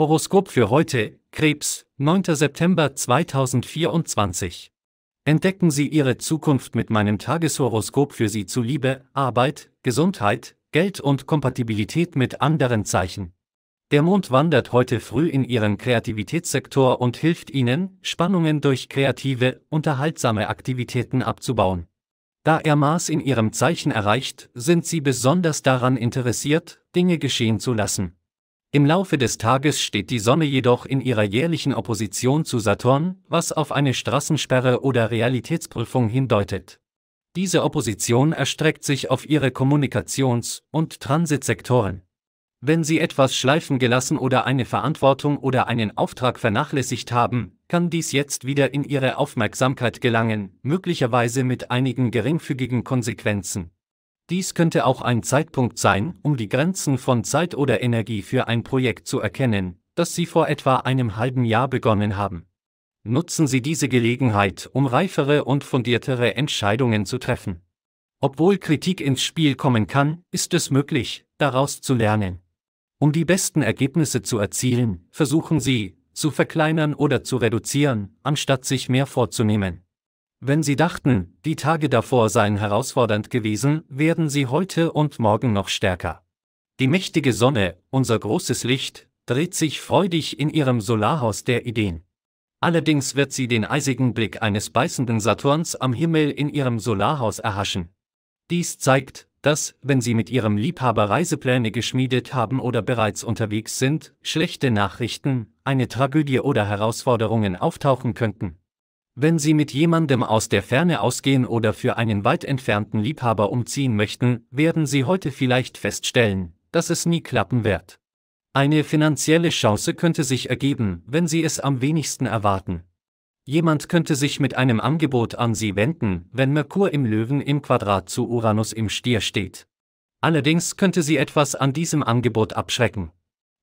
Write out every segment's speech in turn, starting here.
Horoskop für heute, Krebs, 9. September 2024. Entdecken Sie Ihre Zukunft mit meinem Tageshoroskop für Sie zu Liebe, Arbeit, Gesundheit, Geld und Kompatibilität mit anderen Zeichen. Der Mond wandert heute früh in Ihren Kreativitätssektor und hilft Ihnen, Spannungen durch kreative, unterhaltsame Aktivitäten abzubauen. Da er Mars in Ihrem Zeichen erreicht, sind Sie besonders daran interessiert, Dinge geschehen zu lassen. Im Laufe des Tages steht die Sonne jedoch in ihrer jährlichen Opposition zu Saturn, was auf eine Straßensperre oder Realitätsprüfung hindeutet. Diese Opposition erstreckt sich auf ihre Kommunikations- und Transitsektoren. Wenn Sie etwas schleifen gelassen oder eine Verantwortung oder einen Auftrag vernachlässigt haben, kann dies jetzt wieder in Ihre Aufmerksamkeit gelangen, möglicherweise mit einigen geringfügigen Konsequenzen. Dies könnte auch ein Zeitpunkt sein, um die Grenzen von Zeit oder Energie für ein Projekt zu erkennen, das Sie vor etwa einem halben Jahr begonnen haben. Nutzen Sie diese Gelegenheit, um reifere und fundiertere Entscheidungen zu treffen. Obwohl Kritik ins Spiel kommen kann, ist es möglich, daraus zu lernen. Um die besten Ergebnisse zu erzielen, versuchen Sie, zu verkleinern oder zu reduzieren, anstatt sich mehr vorzunehmen. Wenn Sie dachten, die Tage davor seien herausfordernd gewesen, werden sie heute und morgen noch stärker. Die mächtige Sonne, unser großes Licht, dreht sich freudig in ihrem Solarhaus der Ideen. Allerdings wird sie den eisigen Blick eines beißenden Saturns am Himmel in ihrem Solarhaus erhaschen. Dies zeigt, dass, wenn Sie mit Ihrem Liebhaber Reisepläne geschmiedet haben oder bereits unterwegs sind, schlechte Nachrichten, eine Tragödie oder Herausforderungen auftauchen könnten. Wenn Sie mit jemandem aus der Ferne ausgehen oder für einen weit entfernten Liebhaber umziehen möchten, werden Sie heute vielleicht feststellen, dass es nie klappen wird. Eine finanzielle Chance könnte sich ergeben, wenn Sie es am wenigsten erwarten. Jemand könnte sich mit einem Angebot an Sie wenden, wenn Merkur im Löwen im Quadrat zu Uranus im Stier steht. Allerdings könnte Sie etwas an diesem Angebot abschrecken.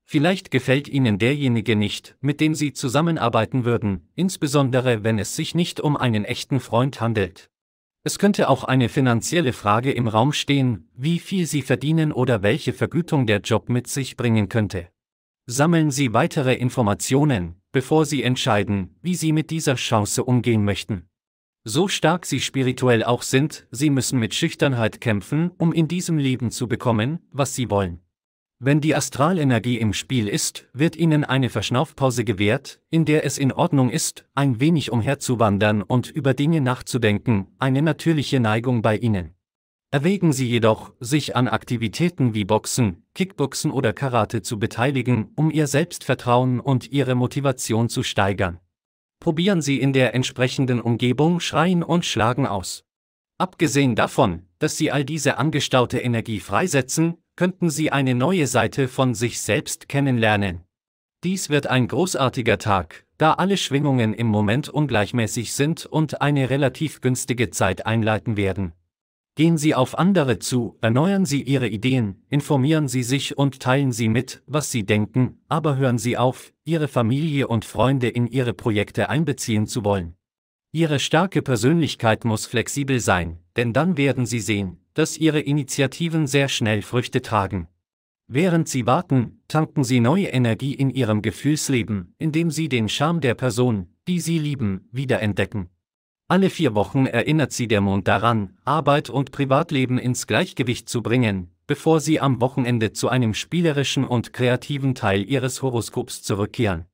Vielleicht gefällt Ihnen derjenige nicht, mit dem Sie zusammenarbeiten würden, insbesondere wenn es sich nicht um einen echten Freund handelt. Es könnte auch eine finanzielle Frage im Raum stehen, wie viel Sie verdienen oder welche Vergütung der Job mit sich bringen könnte. Sammeln Sie weitere Informationen, bevor Sie entscheiden, wie Sie mit dieser Chance umgehen möchten. So stark Sie spirituell auch sind, Sie müssen mit Schüchternheit kämpfen, um in diesem Leben zu bekommen, was Sie wollen. Wenn die Astralenergie im Spiel ist, wird ihnen eine Verschnaufpause gewährt, in der es in Ordnung ist, ein wenig umherzuwandern und über Dinge nachzudenken, eine natürliche Neigung bei ihnen. Erwägen Sie jedoch, sich an Aktivitäten wie Boxen, Kickboxen oder Karate zu beteiligen, um Ihr Selbstvertrauen und Ihre Motivation zu steigern. Probieren Sie in der entsprechenden Umgebung Schreien und Schlagen aus. Abgesehen davon, dass Sie all diese angestaute Energie freisetzen, könnten Sie eine neue Seite von sich selbst kennenlernen. Dies wird ein großartiger Tag, da alle Schwingungen im Moment ungleichmäßig sind und eine relativ günstige Zeit einleiten werden. Gehen Sie auf andere zu, erneuern Sie Ihre Ideen, informieren Sie sich und teilen Sie mit, was Sie denken, aber hören Sie auf, Ihre Familie und Freunde in Ihre Projekte einbeziehen zu wollen. Ihre starke Persönlichkeit muss flexibel sein, denn dann werden Sie sehen, dass Ihre Initiativen sehr schnell Früchte tragen. Während Sie warten, tanken Sie neue Energie in Ihrem Gefühlsleben, indem Sie den Charme der Person, die Sie lieben, wiederentdecken. Alle vier Wochen erinnert Sie der Mond daran, Arbeit und Privatleben ins Gleichgewicht zu bringen, bevor Sie am Wochenende zu einem spielerischen und kreativen Teil Ihres Horoskops zurückkehren.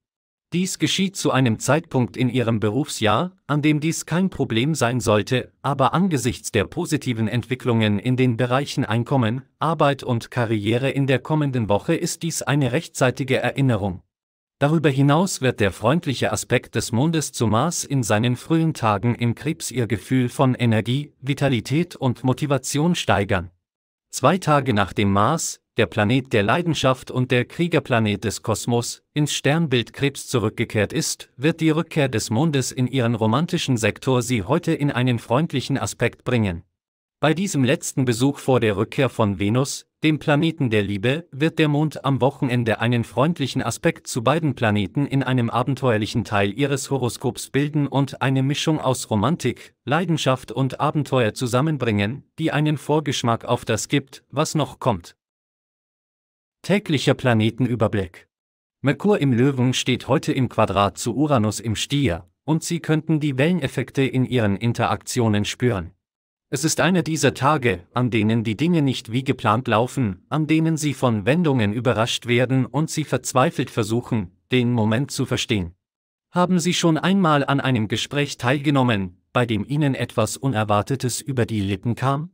Dies geschieht zu einem Zeitpunkt in ihrem Berufsjahr, an dem dies kein Problem sein sollte, aber angesichts der positiven Entwicklungen in den Bereichen Einkommen, Arbeit und Karriere in der kommenden Woche ist dies eine rechtzeitige Erinnerung. Darüber hinaus wird der freundliche Aspekt des Mondes zu Mars in seinen frühen Tagen im Krebs ihr Gefühl von Energie, Vitalität und Motivation steigern. Zwei Tage nach dem Mars, der Planet der Leidenschaft und der Kriegerplanet des Kosmos, ins Sternbild Krebs zurückgekehrt ist, wird die Rückkehr des Mondes in ihren romantischen Sektor sie heute in einen freundlichen Aspekt bringen. Bei diesem letzten Besuch vor der Rückkehr von Venus, dem Planeten der Liebe, wird der Mond am Wochenende einen freundlichen Aspekt zu beiden Planeten in einem abenteuerlichen Teil ihres Horoskops bilden und eine Mischung aus Romantik, Leidenschaft und Abenteuer zusammenbringen, die einen Vorgeschmack auf das gibt, was noch kommt. Täglicher Planetenüberblick. Merkur im Löwen steht heute im Quadrat zu Uranus im Stier, und Sie könnten die Welleneffekte in Ihren Interaktionen spüren. Es ist einer dieser Tage, an denen die Dinge nicht wie geplant laufen, an denen Sie von Wendungen überrascht werden und Sie verzweifelt versuchen, den Moment zu verstehen. Haben Sie schon einmal an einem Gespräch teilgenommen, bei dem Ihnen etwas Unerwartetes über die Lippen kam?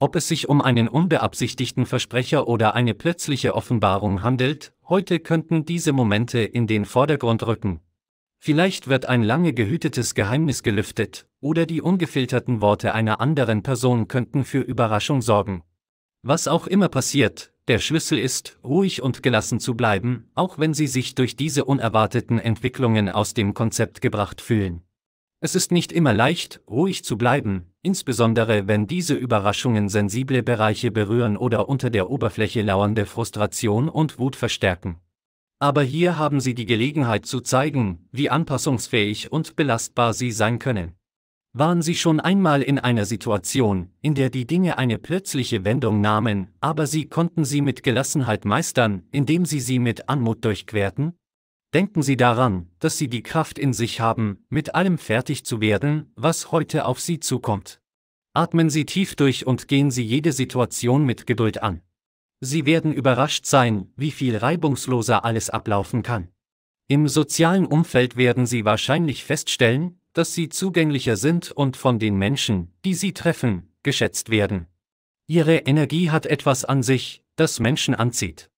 Ob es sich um einen unbeabsichtigten Versprecher oder eine plötzliche Offenbarung handelt, heute könnten diese Momente in den Vordergrund rücken. Vielleicht wird ein lange gehütetes Geheimnis gelüftet, oder die ungefilterten Worte einer anderen Person könnten für Überraschung sorgen. Was auch immer passiert, der Schlüssel ist, ruhig und gelassen zu bleiben, auch wenn Sie sich durch diese unerwarteten Entwicklungen aus dem Konzept gebracht fühlen. Es ist nicht immer leicht, ruhig zu bleiben, insbesondere wenn diese Überraschungen sensible Bereiche berühren oder unter der Oberfläche lauernde Frustration und Wut verstärken. Aber hier haben Sie die Gelegenheit zu zeigen, wie anpassungsfähig und belastbar Sie sein können. Waren Sie schon einmal in einer Situation, in der die Dinge eine plötzliche Wendung nahmen, aber Sie konnten sie mit Gelassenheit meistern, indem Sie sie mit Anmut durchquerten? Denken Sie daran, dass Sie die Kraft in sich haben, mit allem fertig zu werden, was heute auf Sie zukommt. Atmen Sie tief durch und gehen Sie jede Situation mit Geduld an. Sie werden überrascht sein, wie viel reibungsloser alles ablaufen kann. Im sozialen Umfeld werden Sie wahrscheinlich feststellen, dass Sie zugänglicher sind und von den Menschen, die Sie treffen, geschätzt werden. Ihre Energie hat etwas an sich, das Menschen anzieht.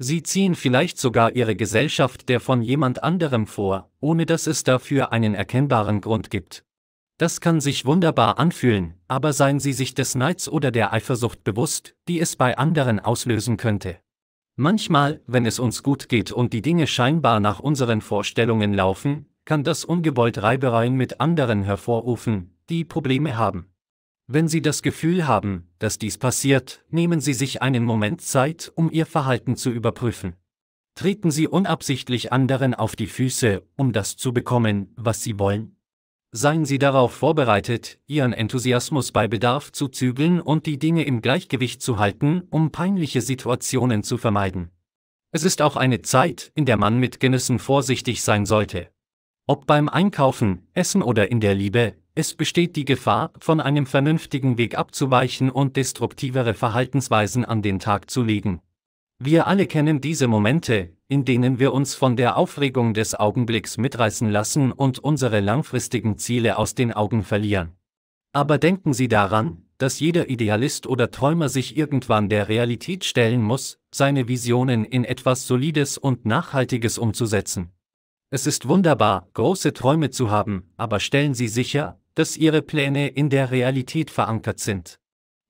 Sie ziehen vielleicht sogar ihre Gesellschaft der von jemand anderem vor, ohne dass es dafür einen erkennbaren Grund gibt. Das kann sich wunderbar anfühlen, aber seien Sie sich des Neids oder der Eifersucht bewusst, die es bei anderen auslösen könnte. Manchmal, wenn es uns gut geht und die Dinge scheinbar nach unseren Vorstellungen laufen, kann das ungewollt Reibereien mit anderen hervorrufen, die Probleme haben. Wenn Sie das Gefühl haben, dass dies passiert, nehmen Sie sich einen Moment Zeit, um Ihr Verhalten zu überprüfen. Treten Sie unabsichtlich anderen auf die Füße, um das zu bekommen, was Sie wollen? Seien Sie darauf vorbereitet, Ihren Enthusiasmus bei Bedarf zu zügeln und die Dinge im Gleichgewicht zu halten, um peinliche Situationen zu vermeiden. Es ist auch eine Zeit, in der man mit Genüssen vorsichtig sein sollte. Ob beim Einkaufen, Essen oder in der Liebe, es besteht die Gefahr, von einem vernünftigen Weg abzuweichen und destruktivere Verhaltensweisen an den Tag zu legen. Wir alle kennen diese Momente, in denen wir uns von der Aufregung des Augenblicks mitreißen lassen und unsere langfristigen Ziele aus den Augen verlieren. Aber denken Sie daran, dass jeder Idealist oder Träumer sich irgendwann der Realität stellen muss, seine Visionen in etwas Solides und Nachhaltiges umzusetzen. Es ist wunderbar, große Träume zu haben, aber stellen Sie sicher, dass Ihre Pläne in der Realität verankert sind.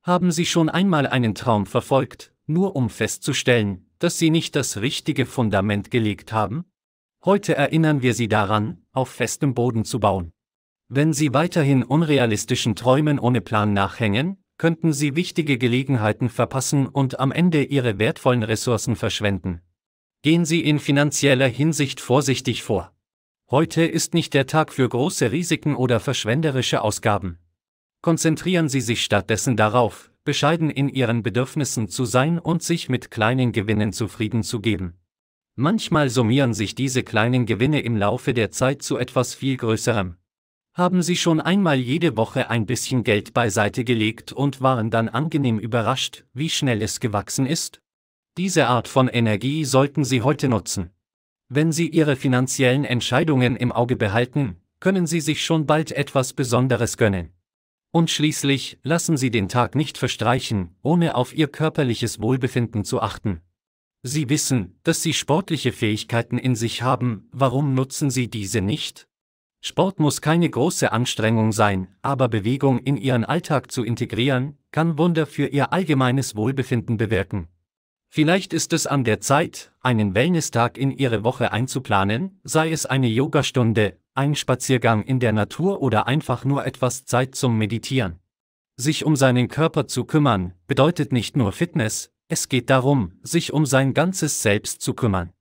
Haben Sie schon einmal einen Traum verfolgt, nur um festzustellen, dass Sie nicht das richtige Fundament gelegt haben? Heute erinnern wir Sie daran, auf festem Boden zu bauen. Wenn Sie weiterhin unrealistischen Träumen ohne Plan nachhängen, könnten Sie wichtige Gelegenheiten verpassen und am Ende Ihre wertvollen Ressourcen verschwenden. Gehen Sie in finanzieller Hinsicht vorsichtig vor. Heute ist nicht der Tag für große Risiken oder verschwenderische Ausgaben. Konzentrieren Sie sich stattdessen darauf, bescheiden in Ihren Bedürfnissen zu sein und sich mit kleinen Gewinnen zufrieden zu geben. Manchmal summieren sich diese kleinen Gewinne im Laufe der Zeit zu etwas viel Größerem. Haben Sie schon einmal jede Woche ein bisschen Geld beiseite gelegt und waren dann angenehm überrascht, wie schnell es gewachsen ist? Diese Art von Energie sollten Sie heute nutzen. Wenn Sie Ihre finanziellen Entscheidungen im Auge behalten, können Sie sich schon bald etwas Besonderes gönnen. Und schließlich lassen Sie den Tag nicht verstreichen, ohne auf Ihr körperliches Wohlbefinden zu achten. Sie wissen, dass Sie sportliche Fähigkeiten in sich haben, warum nutzen Sie diese nicht? Sport muss keine große Anstrengung sein, aber Bewegung in Ihren Alltag zu integrieren, kann Wunder für Ihr allgemeines Wohlbefinden bewirken. Vielleicht ist es an der Zeit, einen Wellness-Tag in Ihre Woche einzuplanen, sei es eine Yogastunde, ein Spaziergang in der Natur oder einfach nur etwas Zeit zum Meditieren. Sich um seinen Körper zu kümmern, bedeutet nicht nur Fitness, es geht darum, sich um sein ganzes Selbst zu kümmern.